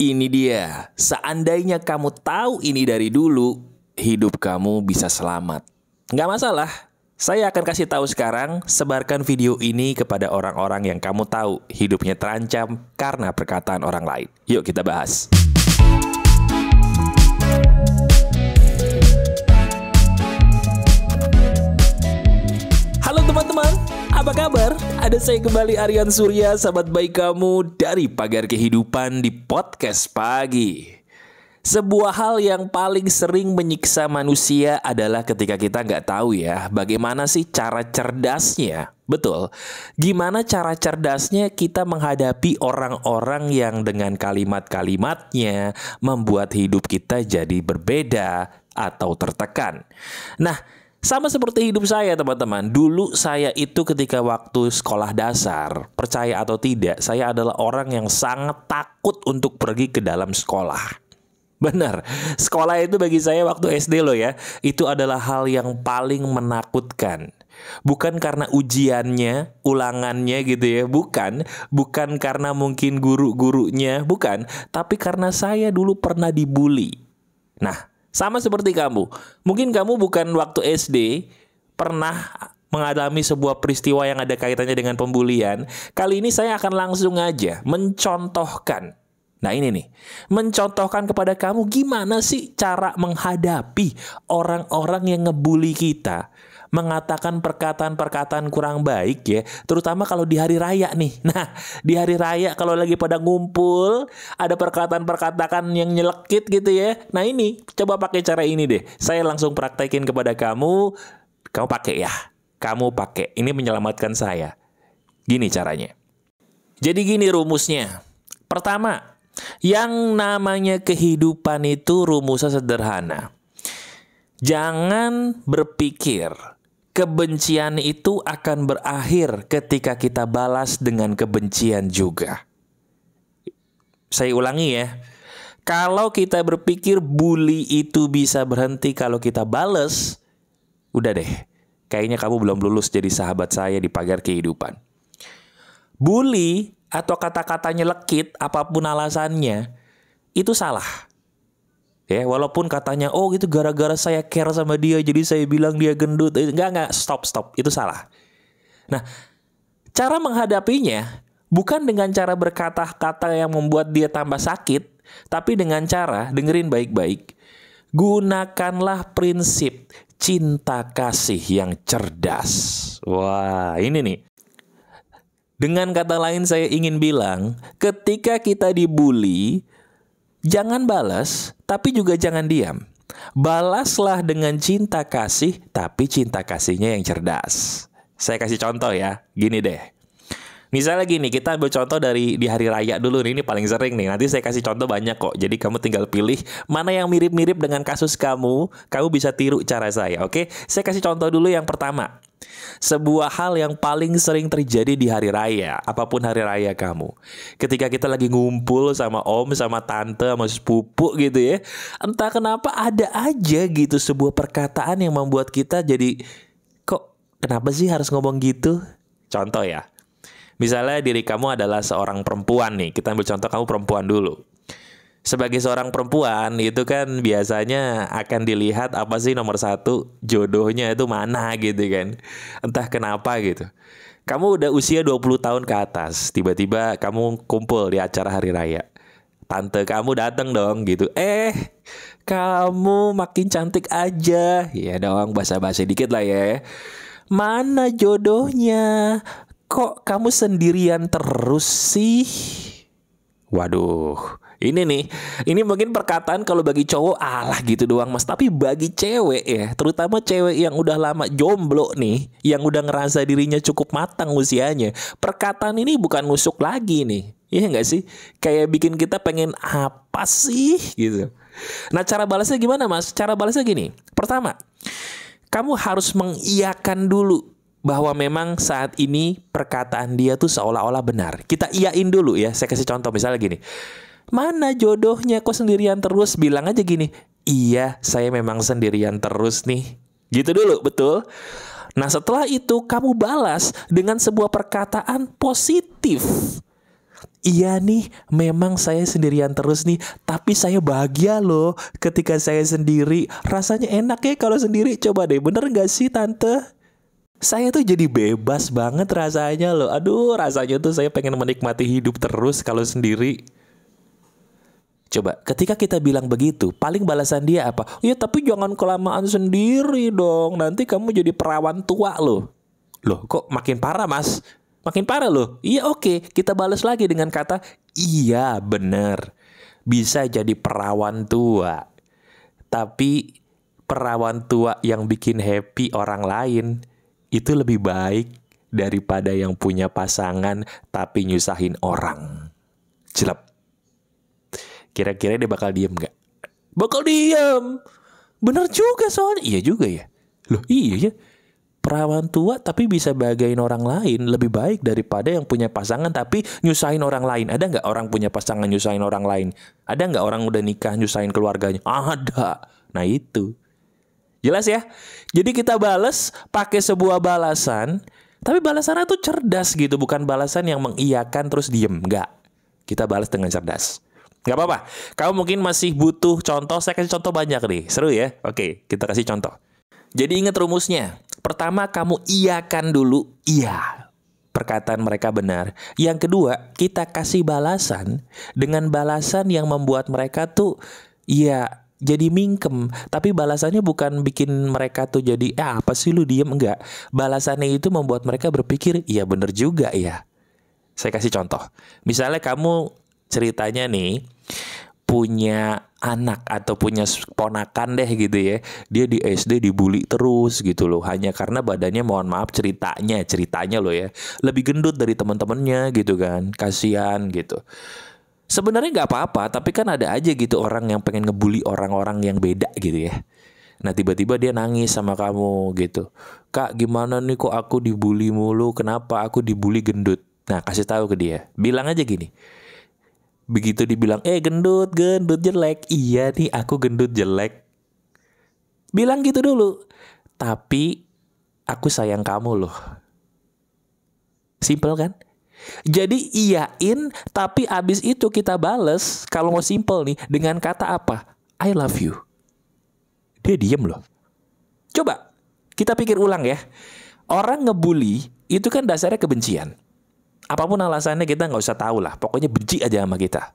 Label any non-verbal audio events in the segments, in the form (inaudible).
Ini dia, seandainya kamu tahu ini dari dulu, hidup kamu bisa selamat. Nggak masalah, saya akan kasih tahu sekarang, sebarkan video ini kepada orang-orang yang kamu tahu hidupnya terancam karena perkataan orang lain. Yuk kita bahas. Halo teman-teman, apa kabar? Ada saya kembali Aryan Surya, sahabat baik kamu dari Pagar Kehidupan di Podcast Pagi. Sebuah hal yang paling sering menyiksa manusia adalah ketika kita nggak tahu ya bagaimana sih cara cerdasnya. Betul, gimana cara cerdasnya kita menghadapi orang-orang yang dengan kalimat-kalimatnya membuat hidup kita jadi berbeda atau tertekan. Nah, sama seperti hidup saya, teman-teman. Dulu saya itu ketika waktu sekolah dasar, percaya atau tidak, saya adalah orang yang sangat takut untuk pergi ke dalam sekolah. Benar, sekolah itu bagi saya waktu SD loh ya, itu adalah hal yang paling menakutkan. Bukan karena ujiannya, ulangannya gitu ya, bukan, bukan karena mungkin guru-gurunya, bukan, tapi karena saya dulu pernah dibully. Nah, sama seperti kamu. Mungkin kamu bukan waktu SD pernah mengalami sebuah peristiwa yang ada kaitannya dengan pembulian. Kali ini saya akan langsung aja mencontohkan. Nah ini nih, mencontohkan kepada kamu gimana sih cara menghadapi orang-orang yang ngebully kita mengatakan perkataan-perkataan kurang baik ya, terutama kalau di hari raya nih. (laughs) Nah, di hari raya kalau lagi pada ngumpul, ada perkataan-perkataan yang nyelekit gitu ya. Nah, ini coba pakai cara ini deh. Saya langsung praktekin kepada kamu. Kamu pakai ya. Kamu pakai. Ini menyelamatkan saya. Gini caranya. Jadi gini rumusnya. Pertama, yang namanya kehidupan itu rumusnya sederhana. Jangan berpikir kebencian itu akan berakhir ketika kita balas dengan kebencian juga. Saya ulangi ya. Kalau kita berpikir bully itu bisa berhenti kalau kita balas, udah deh. Kayaknya kamu belum lulus jadi sahabat saya di pagar kehidupan. Bully atau kata-katanya lekit apapun alasannya itu salah. Ya, walaupun katanya oh gitu gara-gara saya care sama dia jadi saya bilang dia gendut. Eh, enggak enggak, stop stop, itu salah. Nah, cara menghadapinya bukan dengan cara berkata-kata yang membuat dia tambah sakit, tapi dengan cara dengerin baik-baik. Gunakanlah prinsip cinta kasih yang cerdas. Wah, ini nih. Dengan kata lain saya ingin bilang, ketika kita dibully, Jangan balas, tapi juga jangan diam. Balaslah dengan cinta kasih, tapi cinta kasihnya yang cerdas. Saya kasih contoh ya, gini deh. Misalnya gini, kita ambil contoh dari di hari raya dulu nih, ini paling sering nih. Nanti saya kasih contoh banyak kok. Jadi kamu tinggal pilih mana yang mirip-mirip dengan kasus kamu, kamu bisa tiru cara saya, oke? Saya kasih contoh dulu yang pertama. Sebuah hal yang paling sering terjadi di hari raya, apapun hari raya kamu. Ketika kita lagi ngumpul sama om, sama tante, sama sepupu gitu ya. Entah kenapa ada aja gitu sebuah perkataan yang membuat kita jadi kok kenapa sih harus ngomong gitu? Contoh ya. Misalnya diri kamu adalah seorang perempuan nih, kita ambil contoh kamu perempuan dulu sebagai seorang perempuan itu kan biasanya akan dilihat apa sih nomor satu jodohnya itu mana gitu kan. Entah kenapa gitu. Kamu udah usia 20 tahun ke atas, tiba-tiba kamu kumpul di acara hari raya. Tante kamu datang dong gitu. Eh, kamu makin cantik aja. Ya doang basa-basi dikit lah ya. Mana jodohnya? Kok kamu sendirian terus sih? Waduh, ini nih, ini mungkin perkataan kalau bagi cowok alah gitu doang mas. Tapi bagi cewek ya, terutama cewek yang udah lama jomblo nih, yang udah ngerasa dirinya cukup matang usianya. Perkataan ini bukan nusuk lagi nih. Iya nggak sih? Kayak bikin kita pengen apa sih gitu. Nah cara balasnya gimana mas? Cara balasnya gini. Pertama, kamu harus mengiyakan dulu bahwa memang saat ini perkataan dia tuh seolah-olah benar. Kita iyain dulu ya. Saya kasih contoh misalnya gini. Mana jodohnya kok sendirian terus? Bilang aja gini, iya saya memang sendirian terus nih. Gitu dulu, betul? Nah setelah itu kamu balas dengan sebuah perkataan positif. Iya nih, memang saya sendirian terus nih, tapi saya bahagia loh ketika saya sendiri. Rasanya enak ya kalau sendiri, coba deh bener gak sih tante? Saya tuh jadi bebas banget rasanya loh. Aduh, rasanya tuh saya pengen menikmati hidup terus kalau sendiri. Coba, ketika kita bilang begitu, paling balasan dia apa? Ya tapi jangan kelamaan sendiri dong, nanti kamu jadi perawan tua loh. Loh, kok makin parah mas? Makin parah loh. Iya oke, okay. kita balas lagi dengan kata, iya bener. Bisa jadi perawan tua. Tapi perawan tua yang bikin happy orang lain, itu lebih baik daripada yang punya pasangan tapi nyusahin orang. Jelap. Kira-kira dia bakal diem nggak? Bakal diem. Bener juga soalnya. Iya juga ya. Loh iya ya. Perawan tua tapi bisa bagain orang lain lebih baik daripada yang punya pasangan tapi nyusahin orang lain. Ada nggak orang punya pasangan nyusahin orang lain? Ada nggak orang udah nikah nyusahin keluarganya? Ada. Nah itu. Jelas ya? Jadi kita bales pakai sebuah balasan, tapi balasannya tuh cerdas gitu, bukan balasan yang mengiyakan terus diem. Enggak. Kita balas dengan cerdas. Gak apa-apa. Kamu mungkin masih butuh contoh. Saya kasih contoh banyak nih. Seru ya? Oke, kita kasih contoh. Jadi ingat rumusnya. Pertama, kamu iakan dulu iya. Perkataan mereka benar. Yang kedua, kita kasih balasan dengan balasan yang membuat mereka tuh ya jadi mingkem. Tapi balasannya bukan bikin mereka tuh jadi, ah apa sih lu diem? Enggak. Balasannya itu membuat mereka berpikir, iya benar juga ya. Saya kasih contoh. Misalnya kamu ceritanya nih punya anak atau punya ponakan deh gitu ya. Dia di SD dibully terus gitu loh. Hanya karena badannya mohon maaf ceritanya, ceritanya loh ya. Lebih gendut dari teman-temannya gitu kan. Kasihan gitu. Sebenarnya nggak apa-apa, tapi kan ada aja gitu orang yang pengen ngebully orang-orang yang beda gitu ya. Nah tiba-tiba dia nangis sama kamu gitu. Kak gimana nih kok aku dibully mulu, kenapa aku dibully gendut? Nah kasih tahu ke dia, bilang aja gini begitu dibilang eh gendut gendut jelek iya nih aku gendut jelek bilang gitu dulu tapi aku sayang kamu loh simple kan jadi iyain tapi abis itu kita bales kalau mau simple nih dengan kata apa I love you dia diem loh coba kita pikir ulang ya orang ngebully itu kan dasarnya kebencian apapun alasannya kita nggak usah tahu lah. Pokoknya benci aja sama kita.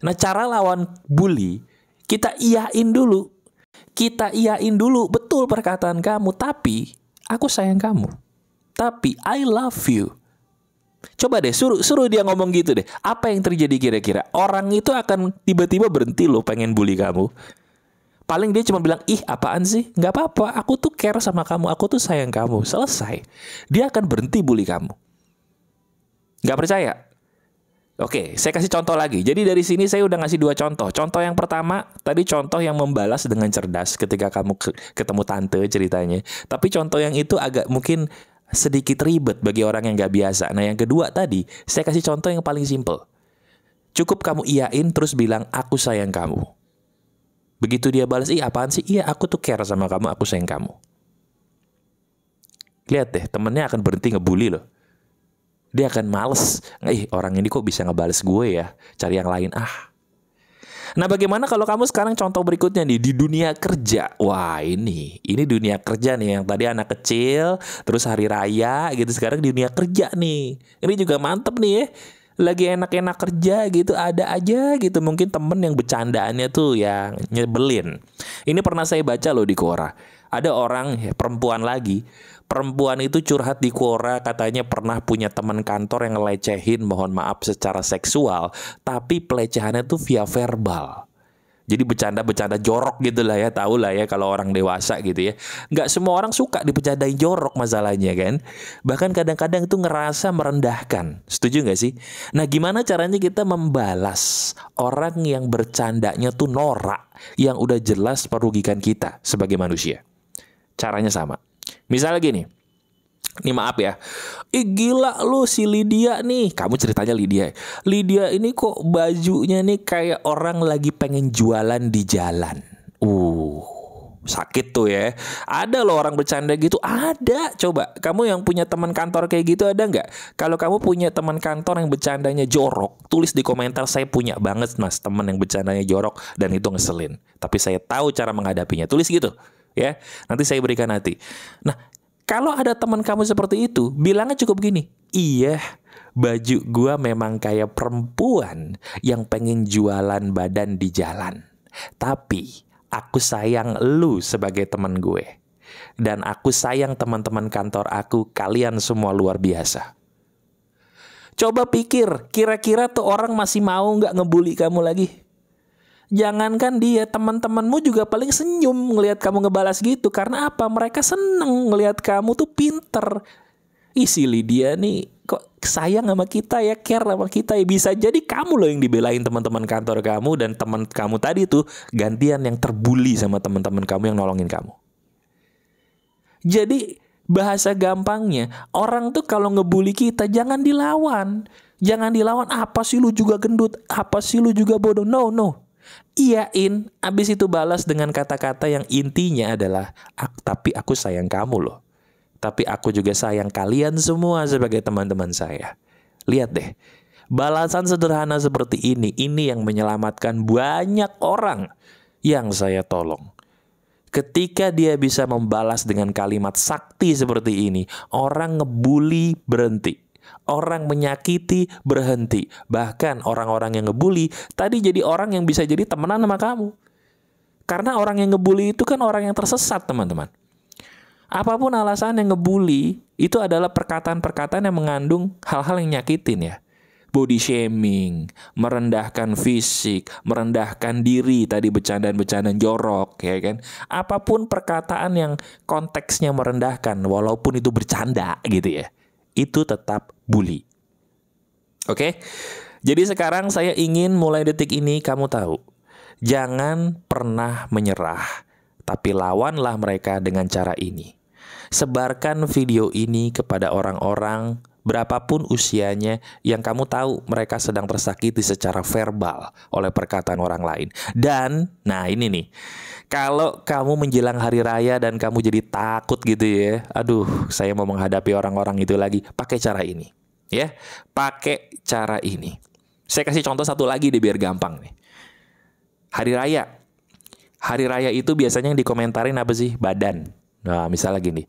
Nah cara lawan bully, kita iyain dulu. Kita iyain dulu, betul perkataan kamu, tapi aku sayang kamu. Tapi I love you. Coba deh suruh suruh dia ngomong gitu deh. Apa yang terjadi kira-kira? Orang itu akan tiba-tiba berhenti loh pengen bully kamu. Paling dia cuma bilang, ih apaan sih? Gak apa-apa, aku tuh care sama kamu, aku tuh sayang kamu. Selesai. Dia akan berhenti bully kamu. Gak percaya? Oke, saya kasih contoh lagi. Jadi dari sini saya udah ngasih dua contoh. Contoh yang pertama, tadi contoh yang membalas dengan cerdas ketika kamu ketemu tante ceritanya. Tapi contoh yang itu agak mungkin sedikit ribet bagi orang yang gak biasa. Nah yang kedua tadi, saya kasih contoh yang paling simple. Cukup kamu iain terus bilang, aku sayang kamu. Begitu dia balas, iya apaan sih? Iya aku tuh care sama kamu, aku sayang kamu. Lihat deh, temennya akan berhenti ngebully loh dia akan males. Ih, orang ini kok bisa ngebales gue ya? Cari yang lain ah. Nah, bagaimana kalau kamu sekarang contoh berikutnya nih di dunia kerja? Wah, ini ini dunia kerja nih yang tadi anak kecil, terus hari raya gitu sekarang di dunia kerja nih. Ini juga mantep nih ya. Lagi enak-enak kerja gitu, ada aja gitu. Mungkin temen yang bercandaannya tuh yang nyebelin. Ini pernah saya baca loh di Quora. Ada orang ya, perempuan lagi perempuan itu curhat di Quora katanya pernah punya teman kantor yang ngelecehin mohon maaf secara seksual tapi pelecehannya tuh via verbal jadi bercanda-bercanda jorok gitu lah ya tau lah ya kalau orang dewasa gitu ya nggak semua orang suka dipercandain jorok masalahnya kan bahkan kadang-kadang itu ngerasa merendahkan setuju nggak sih nah gimana caranya kita membalas orang yang bercandanya tuh norak yang udah jelas merugikan kita sebagai manusia caranya sama Misalnya gini, Nih maaf ya. Ih gila lu si Lydia nih. Kamu ceritanya Lydia. Lydia ini kok bajunya nih kayak orang lagi pengen jualan di jalan. Uh sakit tuh ya ada loh orang bercanda gitu ada coba kamu yang punya teman kantor kayak gitu ada nggak kalau kamu punya teman kantor yang bercandanya jorok tulis di komentar saya punya banget mas teman yang bercandanya jorok dan itu ngeselin tapi saya tahu cara menghadapinya tulis gitu ya. Nanti saya berikan nanti. Nah, kalau ada teman kamu seperti itu, bilangnya cukup gini. Iya, baju gua memang kayak perempuan yang pengen jualan badan di jalan. Tapi aku sayang lu sebagai teman gue. Dan aku sayang teman-teman kantor aku, kalian semua luar biasa. Coba pikir, kira-kira tuh orang masih mau nggak ngebully kamu lagi? jangankan dia teman-temanmu juga paling senyum ngelihat kamu ngebalas gitu karena apa mereka seneng ngelihat kamu tuh pinter isi Lydia nih kok sayang sama kita ya care sama kita ya bisa jadi kamu loh yang dibelain teman-teman kantor kamu dan teman kamu tadi tuh gantian yang terbuli sama teman-teman kamu yang nolongin kamu jadi bahasa gampangnya orang tuh kalau ngebully kita jangan dilawan jangan dilawan apa sih lu juga gendut apa sih lu juga bodoh no no Iyain, abis itu balas dengan kata-kata yang intinya adalah, tapi aku sayang kamu loh. Tapi aku juga sayang kalian semua sebagai teman-teman saya. Lihat deh, balasan sederhana seperti ini, ini yang menyelamatkan banyak orang yang saya tolong. Ketika dia bisa membalas dengan kalimat sakti seperti ini, orang ngebully berhenti. Orang menyakiti, berhenti. Bahkan orang-orang yang ngebully, tadi jadi orang yang bisa jadi temenan sama kamu. Karena orang yang ngebully itu kan orang yang tersesat, teman-teman. Apapun alasan yang ngebully, itu adalah perkataan-perkataan yang mengandung hal-hal yang nyakitin ya. Body shaming, merendahkan fisik, merendahkan diri, tadi bercandaan-bercandaan jorok, ya kan. Apapun perkataan yang konteksnya merendahkan, walaupun itu bercanda gitu ya itu tetap bully. Oke? Jadi sekarang saya ingin mulai detik ini kamu tahu. Jangan pernah menyerah, tapi lawanlah mereka dengan cara ini. Sebarkan video ini kepada orang-orang berapapun usianya yang kamu tahu mereka sedang tersakiti secara verbal oleh perkataan orang lain. Dan nah ini nih. Kalau kamu menjelang hari raya dan kamu jadi takut gitu ya. Aduh, saya mau menghadapi orang-orang itu lagi pakai cara ini. Ya, pakai cara ini. Saya kasih contoh satu lagi deh biar gampang nih. Hari raya. Hari raya itu biasanya yang dikomentarin apa sih? Badan. Nah, misalnya gini.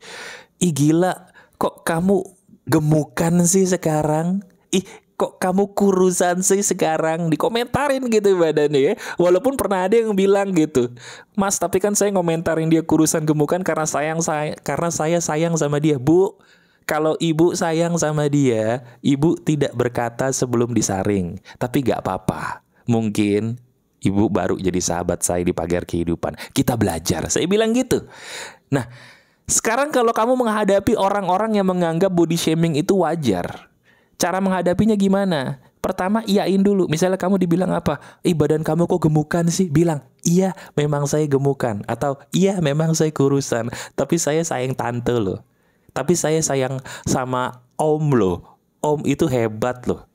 Ih gila, kok kamu gemukan sih sekarang? Ih, kok kamu kurusan sih sekarang? Dikomentarin gitu badannya ya. Walaupun pernah ada yang bilang gitu. Mas, tapi kan saya ngomentarin dia kurusan gemukan karena sayang saya karena saya sayang sama dia, Bu. Kalau ibu sayang sama dia, ibu tidak berkata sebelum disaring. Tapi gak apa-apa. Mungkin ibu baru jadi sahabat saya di pagar kehidupan. Kita belajar. Saya bilang gitu. Nah, sekarang kalau kamu menghadapi orang-orang yang menganggap body shaming itu wajar, cara menghadapinya gimana? Pertama, iyain dulu. Misalnya kamu dibilang apa? Ih, badan kamu kok gemukan sih? Bilang, iya memang saya gemukan. Atau, iya memang saya kurusan. Tapi saya sayang tante loh. Tapi saya sayang sama om loh. Om itu hebat loh.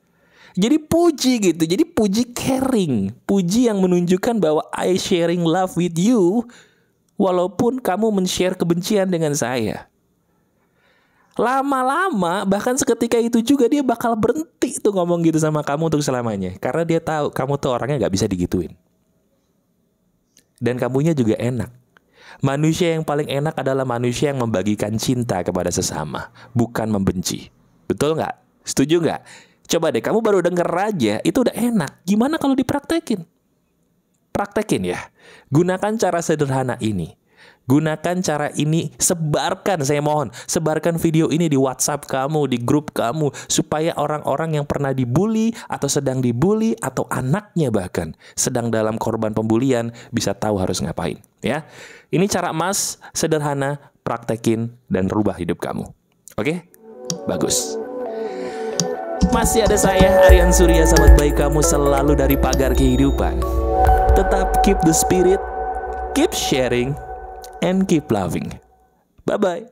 Jadi puji gitu. Jadi puji caring. Puji yang menunjukkan bahwa I sharing love with you walaupun kamu men-share kebencian dengan saya. Lama-lama bahkan seketika itu juga dia bakal berhenti tuh ngomong gitu sama kamu untuk selamanya. Karena dia tahu kamu tuh orangnya gak bisa digituin. Dan kamunya juga enak. Manusia yang paling enak adalah manusia yang membagikan cinta kepada sesama, bukan membenci. Betul nggak? Setuju nggak? Coba deh, kamu baru denger raja, itu udah enak. Gimana kalau dipraktekin? praktekin ya. Gunakan cara sederhana ini. Gunakan cara ini, sebarkan saya mohon, sebarkan video ini di WhatsApp kamu, di grup kamu, supaya orang-orang yang pernah dibully atau sedang dibully atau anaknya bahkan sedang dalam korban pembulian bisa tahu harus ngapain. Ya, ini cara emas sederhana, praktekin dan rubah hidup kamu. Oke, bagus. Masih ada saya Aryan Surya, sahabat baik kamu selalu dari pagar kehidupan. Tetap keep the spirit, keep sharing, and keep loving. Bye-bye.